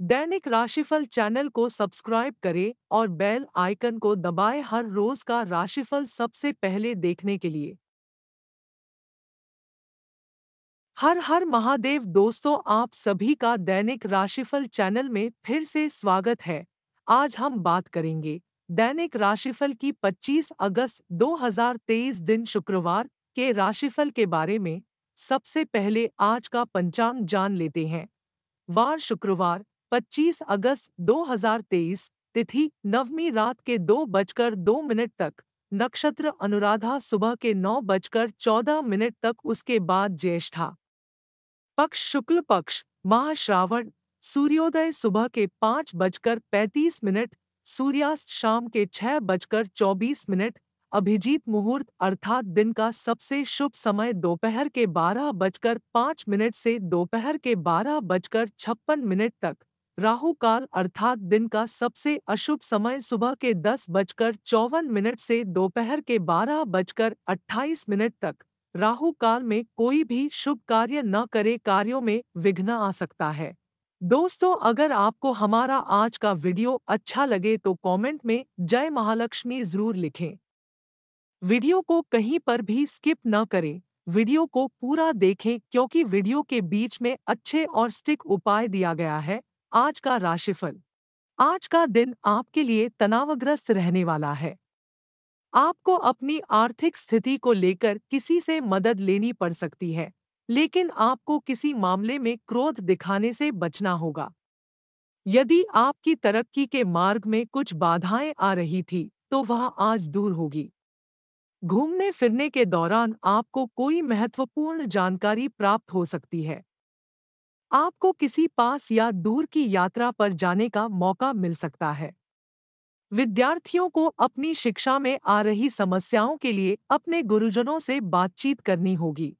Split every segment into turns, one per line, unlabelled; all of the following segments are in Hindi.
दैनिक राशिफल चैनल को सब्सक्राइब करें और बेल आइकन को दबाएं हर रोज का राशिफल सबसे पहले देखने के लिए हर हर महादेव दोस्तों आप सभी का दैनिक राशिफल चैनल में फिर से स्वागत है आज हम बात करेंगे दैनिक राशिफल की 25 अगस्त 2023 दिन शुक्रवार के राशिफल के बारे में सबसे पहले आज का पंचांग जान लेते हैं वार शुक्रवार 25 अगस्त 2023 तिथि नवमी रात के दो बजकर दो मिनट तक नक्षत्र अनुराधा सुबह के नौ बजकर चौदह मिनट तक उसके बाद ज्येष्ठा पक्ष शुक्ल पक्ष महाश्रावण सूर्योदय सुबह के पाँच बजकर पैंतीस मिनट सूर्यास्त शाम के छह बजकर चौबीस मिनट अभिजीत मुहूर्त अर्थात दिन का सबसे शुभ समय दोपहर के बारह बजकर पाँच मिनट से दोपहर के बारह बजकर छप्पन मिनट तक राहु काल अर्थात दिन का सबसे अशुभ समय सुबह के दस बजकर चौवन मिनट से दोपहर के बारह बजकर अट्ठाईस मिनट तक राहु काल में कोई भी शुभ कार्य न करे कार्यों में विघ्न आ सकता है दोस्तों अगर आपको हमारा आज का वीडियो अच्छा लगे तो कमेंट में जय महालक्ष्मी जरूर लिखें वीडियो को कहीं पर भी स्किप न करें वीडियो को पूरा देखें क्योंकि वीडियो के बीच में अच्छे और स्टिक उपाय दिया गया है आज का राशिफल आज का दिन आपके लिए तनावग्रस्त रहने वाला है आपको अपनी आर्थिक स्थिति को लेकर किसी से मदद लेनी पड़ सकती है लेकिन आपको किसी मामले में क्रोध दिखाने से बचना होगा यदि आपकी तरक्की के मार्ग में कुछ बाधाएं आ रही थी तो वह आज दूर होगी घूमने फिरने के दौरान आपको कोई महत्वपूर्ण जानकारी प्राप्त हो सकती है आपको किसी पास या दूर की यात्रा पर जाने का मौका मिल सकता है विद्यार्थियों को अपनी शिक्षा में आ रही समस्याओं के लिए अपने गुरुजनों से बातचीत करनी होगी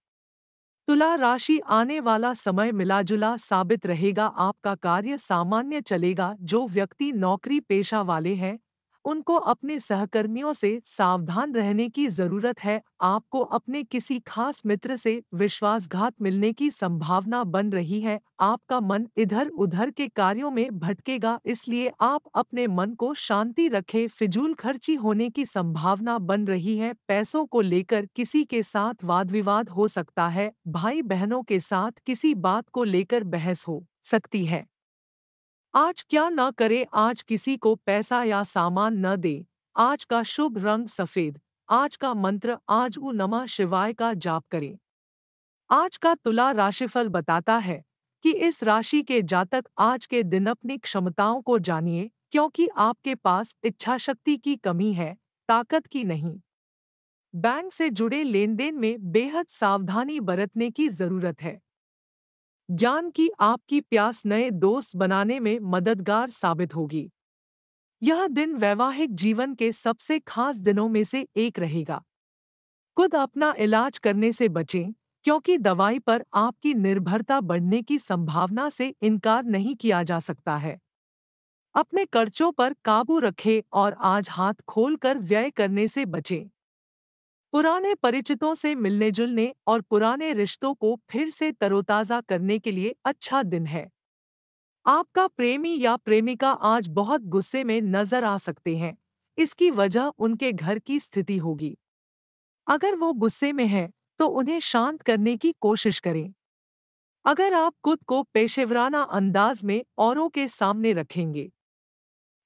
तुला राशि आने वाला समय मिलाजुला साबित रहेगा आपका कार्य सामान्य चलेगा जो व्यक्ति नौकरी पेशा वाले हैं उनको अपने सहकर्मियों से सावधान रहने की जरूरत है आपको अपने किसी खास मित्र से विश्वासघात मिलने की संभावना बन रही है आपका मन इधर उधर के कार्यों में भटकेगा इसलिए आप अपने मन को शांति रखें फिजूल खर्ची होने की संभावना बन रही है पैसों को लेकर किसी के साथ वाद विवाद हो सकता है भाई बहनों के साथ किसी बात को लेकर बहस हो सकती है आज क्या ना करे आज किसी को पैसा या सामान न दे आज का शुभ रंग सफेद आज का मंत्र आज उ नमा शिवाय का जाप करें आज का तुला राशिफल बताता है कि इस राशि के जातक आज के दिन अपनी क्षमताओं को जानिए क्योंकि आपके पास इच्छा शक्ति की कमी है ताकत की नहीं बैंक से जुड़े लेन देन में बेहद सावधानी बरतने की जरूरत है ज्ञान की आपकी प्यास नए दोस्त बनाने में मददगार साबित होगी यह दिन वैवाहिक जीवन के सबसे खास दिनों में से एक रहेगा खुद अपना इलाज करने से बचें क्योंकि दवाई पर आपकी निर्भरता बढ़ने की संभावना से इनकार नहीं किया जा सकता है अपने कर्जों पर काबू रखें और आज हाथ खोलकर व्यय करने से बचें पुराने परिचितों से मिलने जुलने और पुराने रिश्तों को फिर से तरोताज़ा करने के लिए अच्छा दिन है आपका प्रेमी या प्रेमिका आज बहुत गुस्से में नजर आ सकते हैं इसकी वजह उनके घर की स्थिति होगी अगर वो गुस्से में हैं तो उन्हें शांत करने की कोशिश करें अगर आप खुद को पेशेवराना अंदाज में औरों के सामने रखेंगे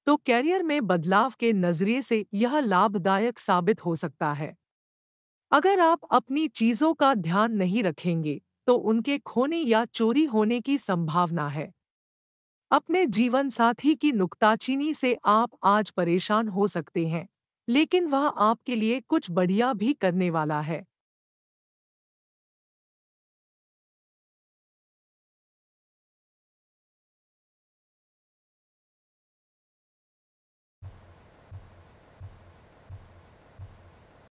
तो कैरियर में बदलाव के नजरिए से यह लाभदायक साबित हो सकता है अगर आप अपनी चीजों का ध्यान नहीं रखेंगे तो उनके खोने या चोरी होने की संभावना है अपने जीवन साथी की नुकताचीनी से आप आज परेशान हो सकते हैं लेकिन वह आपके लिए कुछ बढ़िया भी करने वाला है